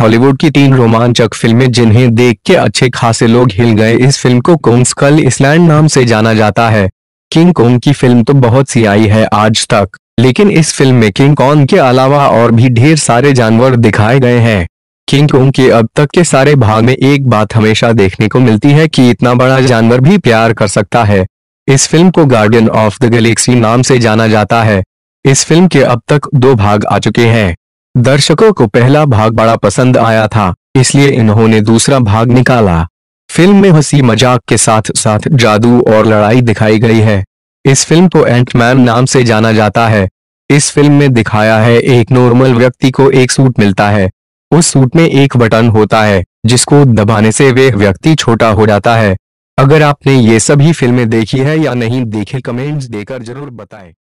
Hollywood की तीन रोमांचक फिल्में जिन्हें देख के अच्छे खासे लोग हिल गए इस फिल्म को कोंगस्कल इसलैंड नाम से जाना जाता है किंग कोंग की फिल्म तो बहुत सी आई है आज तक लेकिन इस फिल्म में किंग कॉन के अलावा और भी ढेर सारे जानवर दिखाए गए हैं किंग कोंग के अब तक के सारे भाग में एक बात हमेशा देखने को मिलती है कि इतना बड़ा जानवर भी प्यार कर सकता है इस फिल्म को गार्डियन ऑफ द गैलेक्सी नाम से जाना जाता है इस फिल्म के अब तक दो भाग आ चुके हैं दर्शकों को पहला भाग बड़ा पसंद आया था इसलिए इन्होंने दूसरा भाग निकाला फिल्म में हंसी मजाक के साथ साथ जादू और लड़ाई दिखाई गई है इस फिल्म को एंटमैन नाम से जाना जाता है इस फिल्म में दिखाया है एक नॉर्मल व्यक्ति को एक सूट मिलता है उस सूट में एक बटन होता है जिसको दबाने से वे व्यक्ति छोटा हो जाता है अगर आपने ये सभी फिल्में देखी है या नहीं देखे कमेंट्स देकर जरूर बताएं